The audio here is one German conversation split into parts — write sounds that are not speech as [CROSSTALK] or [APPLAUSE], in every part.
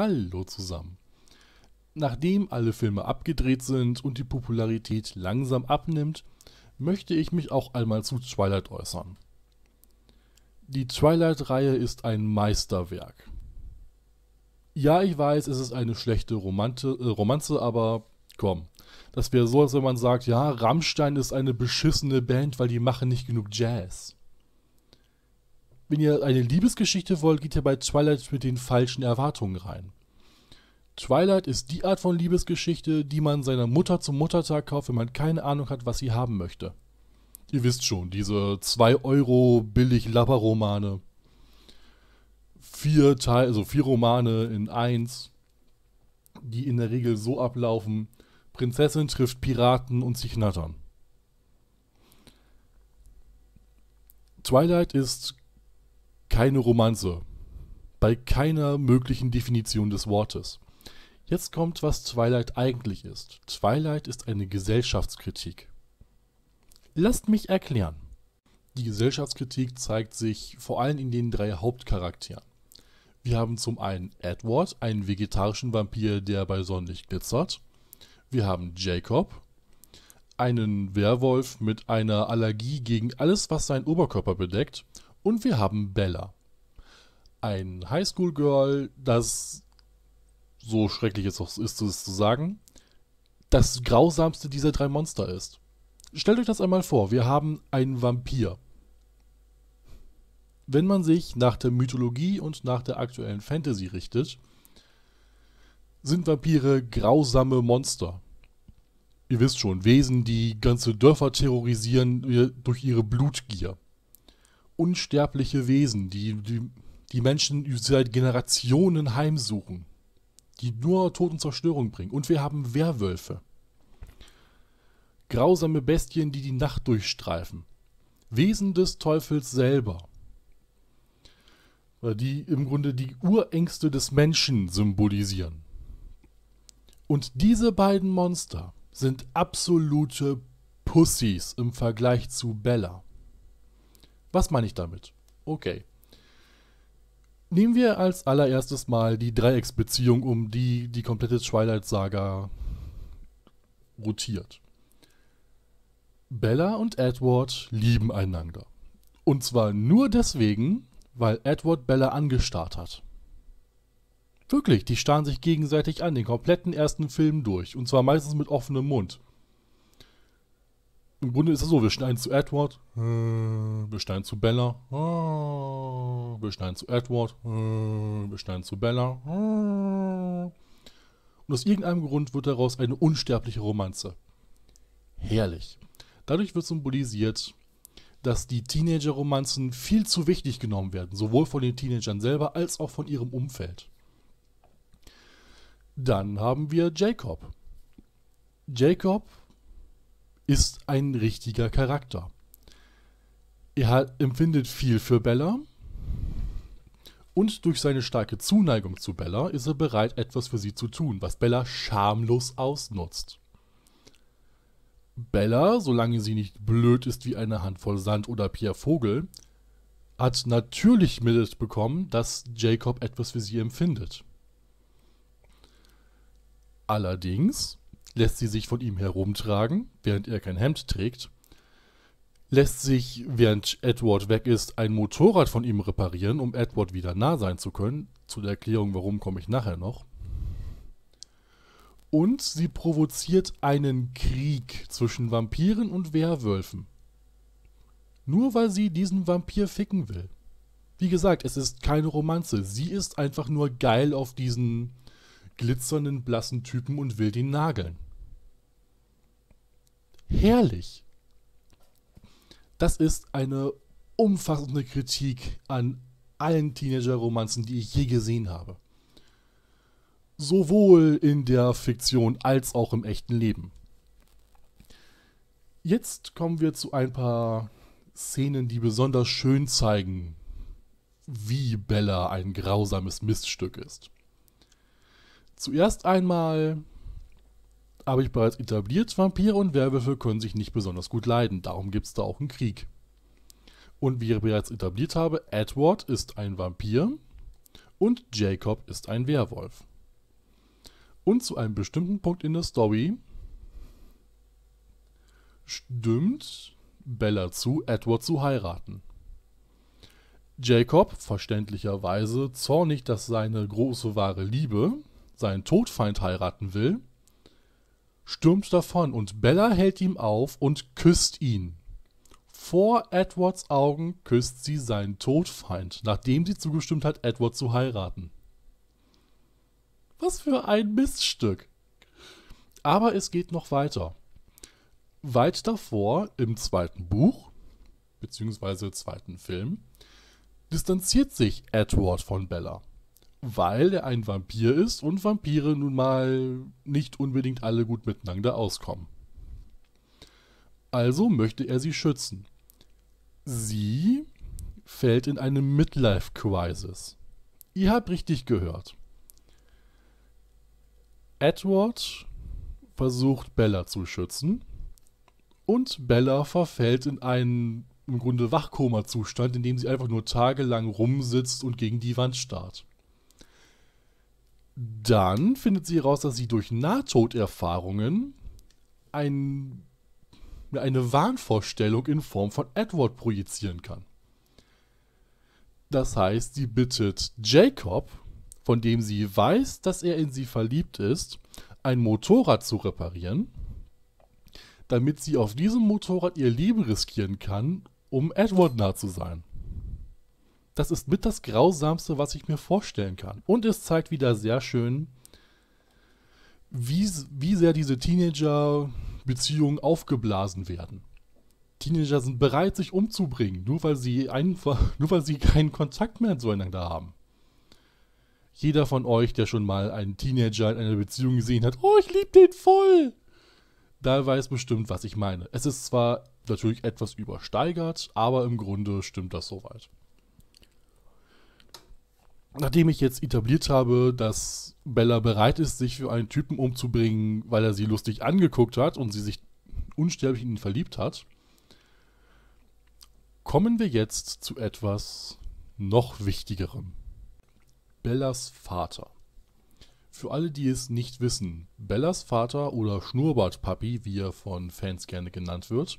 Hallo zusammen. Nachdem alle Filme abgedreht sind und die Popularität langsam abnimmt, möchte ich mich auch einmal zu Twilight äußern. Die Twilight-Reihe ist ein Meisterwerk. Ja, ich weiß, es ist eine schlechte Romante, äh, Romanze, aber komm. Das wäre so, als wenn man sagt, ja, Rammstein ist eine beschissene Band, weil die machen nicht genug Jazz wenn ihr eine Liebesgeschichte wollt, geht ihr bei Twilight mit den falschen Erwartungen rein. Twilight ist die Art von Liebesgeschichte, die man seiner Mutter zum Muttertag kauft, wenn man keine Ahnung hat, was sie haben möchte. Ihr wisst schon, diese 2 Euro billig Lapper-Romane. Vier, Teil, also vier Romane in eins, die in der Regel so ablaufen: Prinzessin trifft Piraten und sie knattern. Twilight ist keine Romanze. Bei keiner möglichen Definition des Wortes. Jetzt kommt, was Twilight eigentlich ist. Twilight ist eine Gesellschaftskritik. Lasst mich erklären. Die Gesellschaftskritik zeigt sich vor allem in den drei Hauptcharakteren. Wir haben zum einen Edward, einen vegetarischen Vampir, der bei Sonnenlicht glitzert. Wir haben Jacob, einen Werwolf mit einer Allergie gegen alles, was seinen Oberkörper bedeckt. Und wir haben Bella. Ein Highschool-Girl, das, so schrecklich es auch ist, es zu sagen, das grausamste dieser drei Monster ist. Stellt euch das einmal vor, wir haben einen Vampir. Wenn man sich nach der Mythologie und nach der aktuellen Fantasy richtet, sind Vampire grausame Monster. Ihr wisst schon, Wesen, die ganze Dörfer terrorisieren durch ihre Blutgier unsterbliche Wesen, die, die die Menschen seit Generationen heimsuchen, die nur Tod und Zerstörung bringen. Und wir haben Werwölfe. Grausame Bestien, die die Nacht durchstreifen. Wesen des Teufels selber. Die im Grunde die Urängste des Menschen symbolisieren. Und diese beiden Monster sind absolute Pussys im Vergleich zu Bella. Was meine ich damit? Okay. Nehmen wir als allererstes mal die Dreiecksbeziehung, um die die komplette Twilight Saga rotiert. Bella und Edward lieben einander. Und zwar nur deswegen, weil Edward Bella angestarrt hat. Wirklich, die starren sich gegenseitig an, den kompletten ersten Film durch. Und zwar meistens mit offenem Mund im Grunde ist es so, wir schneiden zu Edward, hm. wir schneiden zu Bella, hm. wir schneiden zu Edward, hm. wir schneiden zu Bella. Und aus irgendeinem Grund wird daraus eine unsterbliche Romanze. Herrlich. Dadurch wird symbolisiert, dass die Teenager-Romanzen viel zu wichtig genommen werden, sowohl von den Teenagern selber als auch von ihrem Umfeld. Dann haben wir Jacob. Jacob ist ein richtiger Charakter. Er hat, empfindet viel für Bella und durch seine starke Zuneigung zu Bella ist er bereit, etwas für sie zu tun, was Bella schamlos ausnutzt. Bella, solange sie nicht blöd ist wie eine Handvoll Sand oder Pierre Vogel, hat natürlich mitbekommen, dass Jacob etwas für sie empfindet. Allerdings lässt sie sich von ihm herumtragen, während er kein Hemd trägt, lässt sich, während Edward weg ist, ein Motorrad von ihm reparieren, um Edward wieder nah sein zu können. Zu der Erklärung, warum komme ich nachher noch. Und sie provoziert einen Krieg zwischen Vampiren und Werwölfen. Nur weil sie diesen Vampir ficken will. Wie gesagt, es ist keine Romanze. Sie ist einfach nur geil auf diesen glitzernden, blassen Typen und will den nageln. Herrlich! Das ist eine umfassende Kritik an allen Teenager-Romanzen, die ich je gesehen habe. Sowohl in der Fiktion als auch im echten Leben. Jetzt kommen wir zu ein paar Szenen, die besonders schön zeigen, wie Bella ein grausames Miststück ist. Zuerst einmal habe ich bereits etabliert, Vampire und Werwölfe können sich nicht besonders gut leiden, darum gibt es da auch einen Krieg. Und wie ich bereits etabliert habe, Edward ist ein Vampir und Jacob ist ein Werwolf. Und zu einem bestimmten Punkt in der Story stimmt Bella zu, Edward zu heiraten. Jacob, verständlicherweise zornig, dass seine große wahre Liebe seinen Todfeind heiraten will, stürmt davon und Bella hält ihm auf und küsst ihn. Vor Edwards Augen küsst sie seinen Todfeind, nachdem sie zugestimmt hat, Edward zu heiraten. Was für ein Miststück. Aber es geht noch weiter. Weit davor, im zweiten Buch, beziehungsweise zweiten Film, distanziert sich Edward von Bella weil er ein Vampir ist und Vampire nun mal nicht unbedingt alle gut miteinander auskommen. Also möchte er sie schützen. Sie fällt in eine Midlife-Crisis. Ihr habt richtig gehört. Edward versucht Bella zu schützen und Bella verfällt in einen im Grunde Wachkoma-Zustand, in dem sie einfach nur tagelang rumsitzt und gegen die Wand starrt. Dann findet sie heraus, dass sie durch Nahtoderfahrungen ein, eine Wahnvorstellung in Form von Edward projizieren kann. Das heißt, sie bittet Jacob, von dem sie weiß, dass er in sie verliebt ist, ein Motorrad zu reparieren, damit sie auf diesem Motorrad ihr Leben riskieren kann, um Edward nah zu sein das ist mit das Grausamste, was ich mir vorstellen kann. Und es zeigt wieder sehr schön, wie, wie sehr diese Teenager-Beziehungen aufgeblasen werden. Teenager sind bereit, sich umzubringen, nur weil sie einfach, [LAUGHS] nur weil sie keinen Kontakt mehr zueinander haben. Jeder von euch, der schon mal einen Teenager in einer Beziehung gesehen hat, oh, ich liebe den voll, da weiß bestimmt, was ich meine. Es ist zwar natürlich etwas übersteigert, aber im Grunde stimmt das soweit nachdem ich jetzt etabliert habe, dass Bella bereit ist, sich für einen Typen umzubringen, weil er sie lustig angeguckt hat und sie sich unsterblich in ihn verliebt hat, kommen wir jetzt zu etwas noch Wichtigerem. Bellas Vater. Für alle, die es nicht wissen, Bellas Vater oder Schnurrbartpapi, wie er von Fans gerne genannt wird,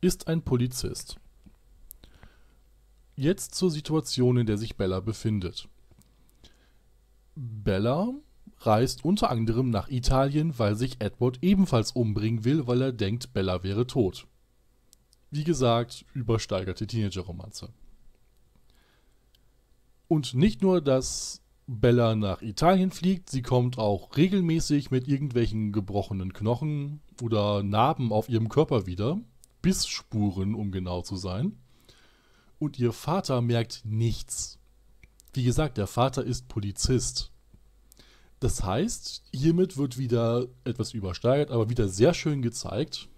ist ein Polizist. Jetzt zur Situation, in der sich Bella befindet. Bella reist unter anderem nach Italien, weil sich Edward ebenfalls umbringen will, weil er denkt, Bella wäre tot. Wie gesagt, übersteigerte Teenager-Romanze. Und nicht nur, dass Bella nach Italien fliegt, sie kommt auch regelmäßig mit irgendwelchen gebrochenen Knochen oder Narben auf ihrem Körper wieder, Bissspuren, um genau zu sein und ihr Vater merkt nichts. Wie gesagt, der Vater ist Polizist. Das heißt, hiermit wird wieder etwas übersteigert, aber wieder sehr schön gezeigt,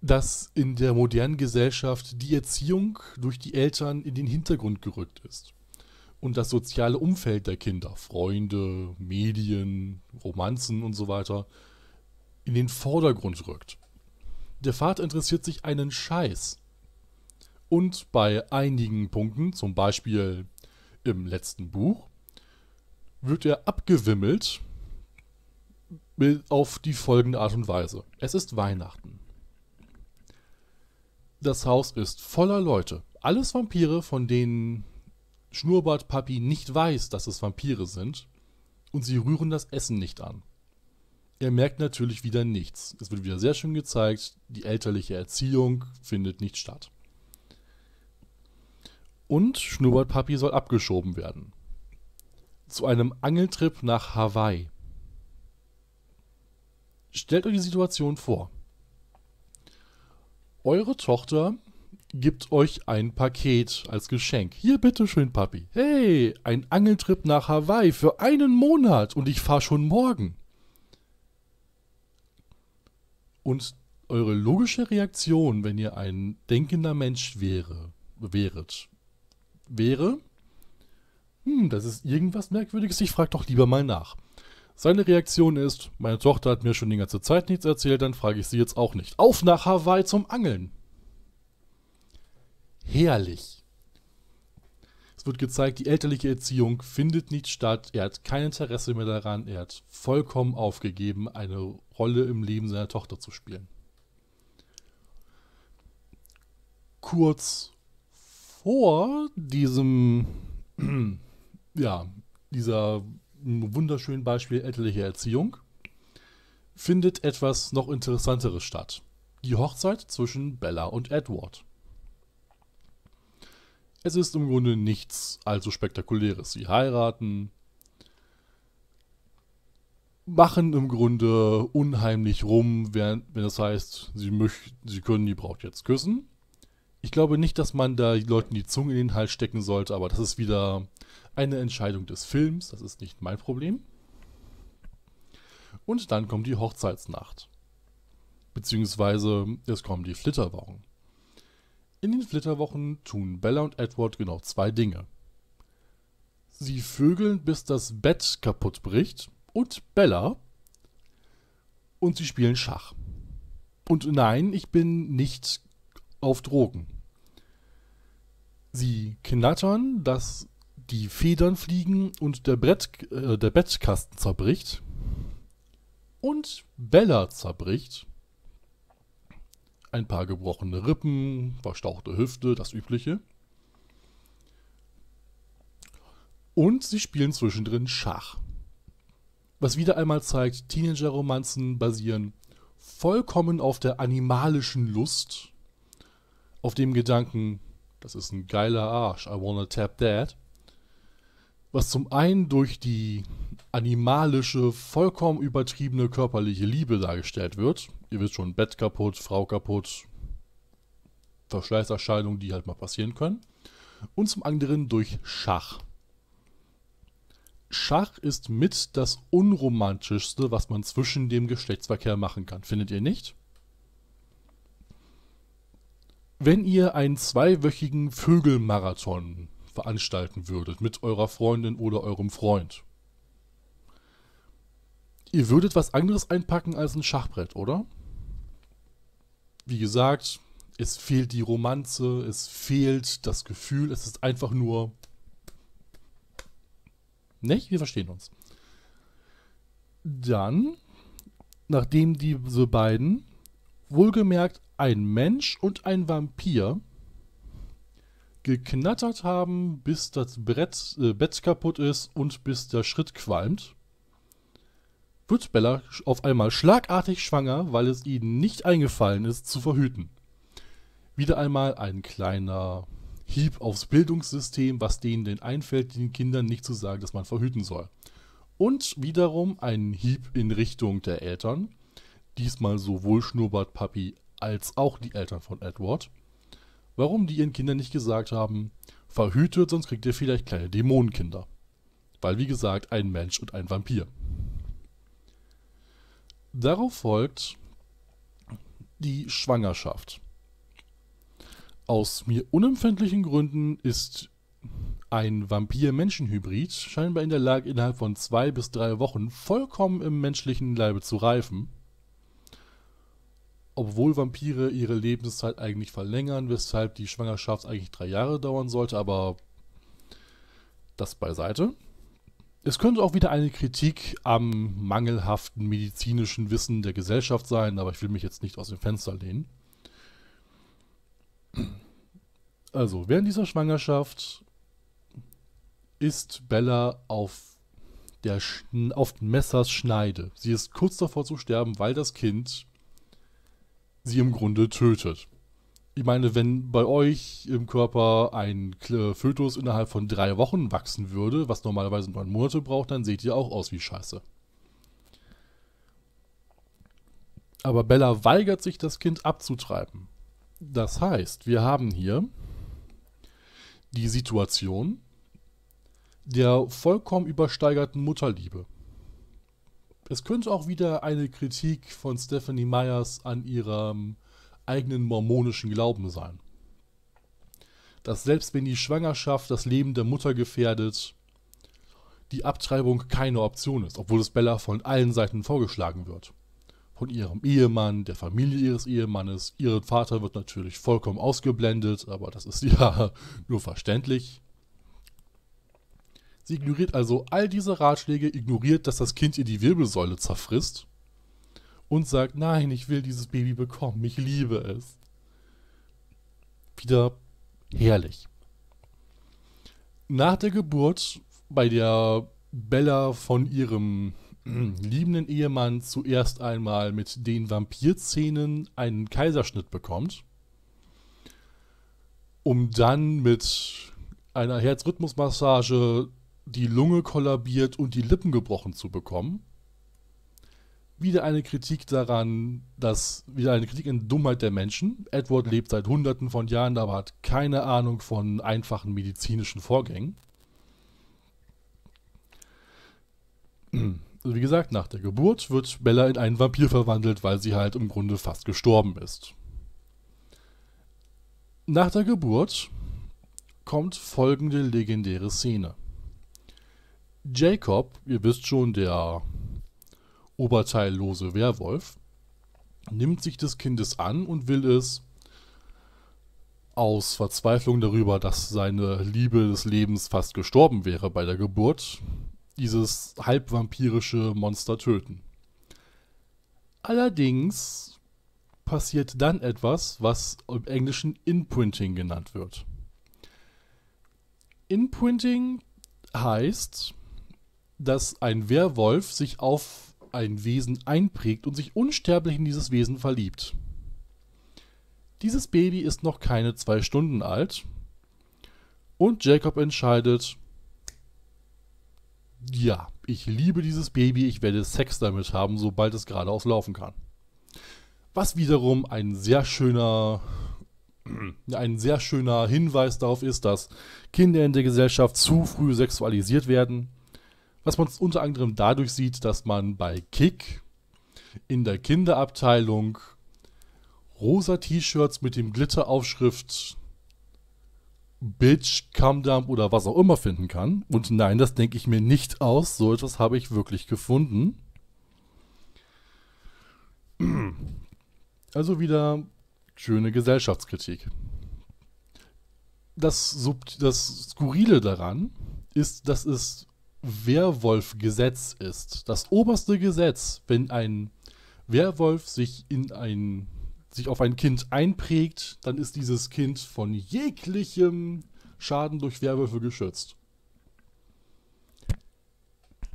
dass in der modernen Gesellschaft die Erziehung durch die Eltern in den Hintergrund gerückt ist und das soziale Umfeld der Kinder, Freunde, Medien, Romanzen und so weiter, in den Vordergrund rückt. Der Vater interessiert sich einen Scheiß und bei einigen Punkten, zum Beispiel im letzten Buch, wird er abgewimmelt auf die folgende Art und Weise. Es ist Weihnachten. Das Haus ist voller Leute. Alles Vampire, von denen Schnurrbart Papi nicht weiß, dass es Vampire sind. Und sie rühren das Essen nicht an. Er merkt natürlich wieder nichts. Es wird wieder sehr schön gezeigt, die elterliche Erziehung findet nicht statt. Und Schnurrbartpapi soll abgeschoben werden. Zu einem Angeltrip nach Hawaii. Stellt euch die Situation vor. Eure Tochter gibt euch ein Paket als Geschenk. Hier, bitteschön, Papi. Hey, ein Angeltrip nach Hawaii für einen Monat und ich fahre schon morgen. Und eure logische Reaktion, wenn ihr ein denkender Mensch wäre, wäret, wäre, hm, das ist irgendwas Merkwürdiges, ich frage doch lieber mal nach. Seine Reaktion ist, meine Tochter hat mir schon die ganze Zeit nichts erzählt, dann frage ich sie jetzt auch nicht. Auf nach Hawaii zum Angeln. Herrlich. Es wird gezeigt, die elterliche Erziehung findet nicht statt, er hat kein Interesse mehr daran, er hat vollkommen aufgegeben, eine Rolle im Leben seiner Tochter zu spielen. Kurz vor diesem, [CLEARS THROAT] ja, dieser wunderschönen Beispiel elterliche Erziehung findet etwas noch Interessanteres statt. Die Hochzeit zwischen Bella und Edward. Es ist im Grunde nichts allzu Spektakuläres. Sie heiraten, machen im Grunde unheimlich rum, wenn das heißt, sie, möcht, sie können die Braut jetzt küssen. Ich glaube nicht, dass man da Leuten die Zunge in den Hals stecken sollte, aber das ist wieder eine Entscheidung des Films, das ist nicht mein Problem. Und dann kommt die Hochzeitsnacht. Beziehungsweise es kommen die Flitterwochen. In den Flitterwochen tun Bella und Edward genau zwei Dinge. Sie vögeln, bis das Bett kaputt bricht und Bella und sie spielen Schach. Und nein, ich bin nicht auf Drogen. Sie knattern, dass die Federn fliegen und der, Brett, äh, der Bettkasten zerbricht. Und Bella zerbricht. Ein paar gebrochene Rippen, verstauchte Hüfte, das Übliche. Und sie spielen zwischendrin Schach. Was wieder einmal zeigt, Teenager-Romanzen basieren vollkommen auf der animalischen Lust, auf dem Gedanken, das ist ein geiler Arsch, I wanna tap that. Was zum einen durch die animalische, vollkommen übertriebene körperliche Liebe dargestellt wird. Ihr wisst schon, Bett kaputt, Frau kaputt, Verschleißerscheinungen, die halt mal passieren können. Und zum anderen durch Schach. Schach ist mit das unromantischste, was man zwischen dem Geschlechtsverkehr machen kann. Findet ihr nicht? Wenn ihr einen zweiwöchigen Vögelmarathon veranstalten würdet mit eurer Freundin oder eurem Freund, ihr würdet was anderes einpacken als ein Schachbrett, oder? Wie gesagt, es fehlt die Romanze, es fehlt das Gefühl, es ist einfach nur... Nicht? Wir verstehen uns. Dann, nachdem diese beiden wohlgemerkt ein Mensch und ein Vampir geknattert haben, bis das Brett, äh, Bett kaputt ist und bis der Schritt qualmt, wird Bella auf einmal schlagartig schwanger, weil es ihnen nicht eingefallen ist, zu verhüten. Wieder einmal ein kleiner Hieb aufs Bildungssystem, was denen denn einfällt, den Kindern nicht zu sagen, dass man verhüten soll. Und wiederum ein Hieb in Richtung der Eltern, diesmal sowohl Schnurrbart Papi als auch die Eltern von Edward, warum die ihren Kindern nicht gesagt haben, verhütet, sonst kriegt ihr vielleicht kleine Dämonenkinder. Weil, wie gesagt, ein Mensch und ein Vampir. Darauf folgt die Schwangerschaft. Aus mir unempfindlichen Gründen ist ein vampir menschenhybrid scheinbar in der Lage, innerhalb von zwei bis drei Wochen vollkommen im menschlichen Leibe zu reifen obwohl Vampire ihre Lebenszeit eigentlich verlängern, weshalb die Schwangerschaft eigentlich drei Jahre dauern sollte, aber das beiseite. Es könnte auch wieder eine Kritik am mangelhaften medizinischen Wissen der Gesellschaft sein, aber ich will mich jetzt nicht aus dem Fenster lehnen. Also, während dieser Schwangerschaft ist Bella auf, der auf Messers Schneide. Sie ist kurz davor zu sterben, weil das Kind sie im Grunde tötet. Ich meine, wenn bei euch im Körper ein äh, Fötus innerhalb von drei Wochen wachsen würde, was normalerweise neun Monate braucht, dann seht ihr auch aus wie Scheiße. Aber Bella weigert sich, das Kind abzutreiben. Das heißt, wir haben hier die Situation der vollkommen übersteigerten Mutterliebe. Es könnte auch wieder eine Kritik von Stephanie Myers an ihrem eigenen mormonischen Glauben sein. Dass selbst wenn die Schwangerschaft das Leben der Mutter gefährdet, die Abtreibung keine Option ist, obwohl es Bella von allen Seiten vorgeschlagen wird. Von ihrem Ehemann, der Familie ihres Ehemannes, ihren Vater wird natürlich vollkommen ausgeblendet, aber das ist [LAUGHS] ja nur verständlich. Sie ignoriert also all diese Ratschläge, ignoriert, dass das Kind ihr die Wirbelsäule zerfrisst und sagt, nein, ich will dieses Baby bekommen, ich liebe es. Wieder herrlich. Nach der Geburt, bei der Bella von ihrem [CLEARS THROAT] liebenden Ehemann zuerst einmal mit den Vampirzähnen einen Kaiserschnitt bekommt, um dann mit einer Herzrhythmusmassage die Lunge kollabiert und die Lippen gebrochen zu bekommen. Wieder eine Kritik daran, dass wieder eine Kritik in Dummheit der Menschen. Edward lebt seit Hunderten von Jahren, aber hat keine Ahnung von einfachen medizinischen Vorgängen. Also wie gesagt, nach der Geburt wird Bella in einen Vampir verwandelt, weil sie halt im Grunde fast gestorben ist. Nach der Geburt kommt folgende legendäre Szene. Jacob, ihr wisst schon, der oberteillose Werwolf, nimmt sich des Kindes an und will es aus Verzweiflung darüber, dass seine Liebe des Lebens fast gestorben wäre bei der Geburt, dieses halbvampirische Monster töten. Allerdings passiert dann etwas, was im Englischen Inprinting genannt wird. Inprinting heißt, dass ein Werwolf sich auf ein Wesen einprägt und sich unsterblich in dieses Wesen verliebt. Dieses Baby ist noch keine zwei Stunden alt und Jacob entscheidet, ja, ich liebe dieses Baby, ich werde Sex damit haben, sobald es geradeaus laufen kann. Was wiederum ein sehr schöner [CLEARS THROAT] ein sehr schöner Hinweis darauf ist, dass Kinder in der Gesellschaft zu früh sexualisiert werden was man unter anderem dadurch sieht, dass man bei Kick in der Kinderabteilung rosa T-Shirts mit dem Glitteraufschrift Bitch, Come Dump oder was auch immer finden kann. Und nein, das denke ich mir nicht aus. So etwas habe ich wirklich gefunden. [CLEARS THROAT] Also wieder schöne Gesellschaftskritik. Das, Sub das Skurrile daran ist, dass es Werwolfgesetz ist. Das oberste Gesetz, wenn ein Werwolf sich in ein sich auf ein Kind einprägt, dann ist dieses Kind von jeglichem Schaden durch Werwölfe geschützt.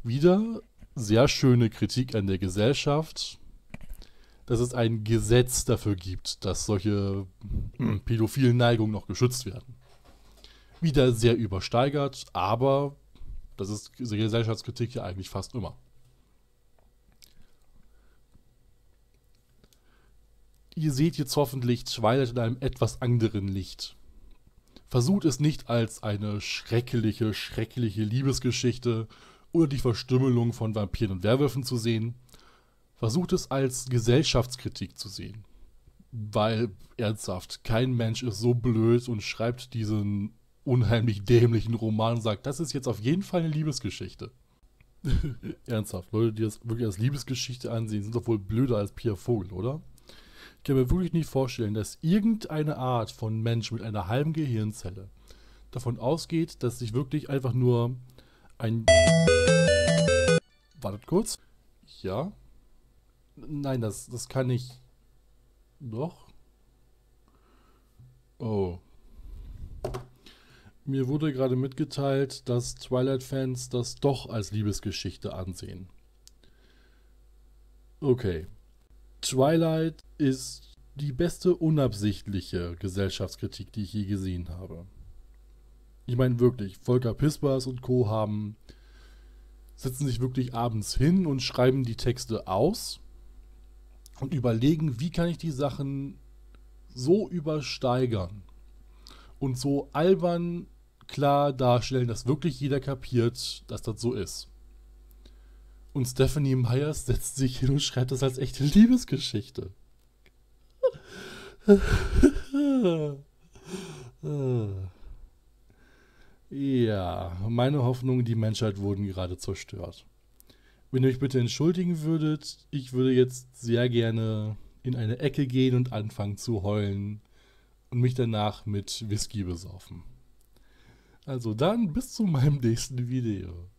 Wieder sehr schöne Kritik an der Gesellschaft, dass es ein Gesetz dafür gibt, dass solche hm, pädophilen Neigungen noch geschützt werden. Wieder sehr übersteigert, aber das ist Gesellschaftskritik ja eigentlich fast immer. Ihr seht jetzt hoffentlich Twilight in einem etwas anderen Licht. Versucht es nicht als eine schreckliche, schreckliche Liebesgeschichte oder die Verstümmelung von Vampiren und Werwölfen zu sehen. Versucht es als Gesellschaftskritik zu sehen. Weil, ernsthaft, kein Mensch ist so blöd und schreibt diesen unheimlich dämlichen Roman und sagt, das ist jetzt auf jeden Fall eine Liebesgeschichte. [LAUGHS] Ernsthaft, Leute, die das wirklich als Liebesgeschichte ansehen, sind doch wohl blöder als Pierre Vogel, oder? Ich kann mir wirklich nicht vorstellen, dass irgendeine Art von Mensch mit einer halben Gehirnzelle davon ausgeht, dass sich wirklich einfach nur ein... Wartet kurz. Ja. Nein, das, das kann ich... Doch. Oh. Mir wurde gerade mitgeteilt, dass Twilight-Fans das doch als Liebesgeschichte ansehen. Okay. Twilight ist die beste unabsichtliche Gesellschaftskritik, die ich je gesehen habe. Ich meine wirklich, Volker Pispers und Co. haben setzen sich wirklich abends hin und schreiben die Texte aus und überlegen, wie kann ich die Sachen so übersteigern und so albern klar darstellen, dass wirklich jeder kapiert, dass das so ist. Und Stephanie Myers setzt sich hin und schreibt das als echte Liebesgeschichte. ja, meine Hoffnungen, die Menschheit wurden gerade zerstört. Wenn ihr euch bitte entschuldigen würdet, ich würde jetzt sehr gerne in eine Ecke gehen und anfangen zu heulen und mich danach mit Whisky besaufen. Also dann bis zu meinem nächsten Video.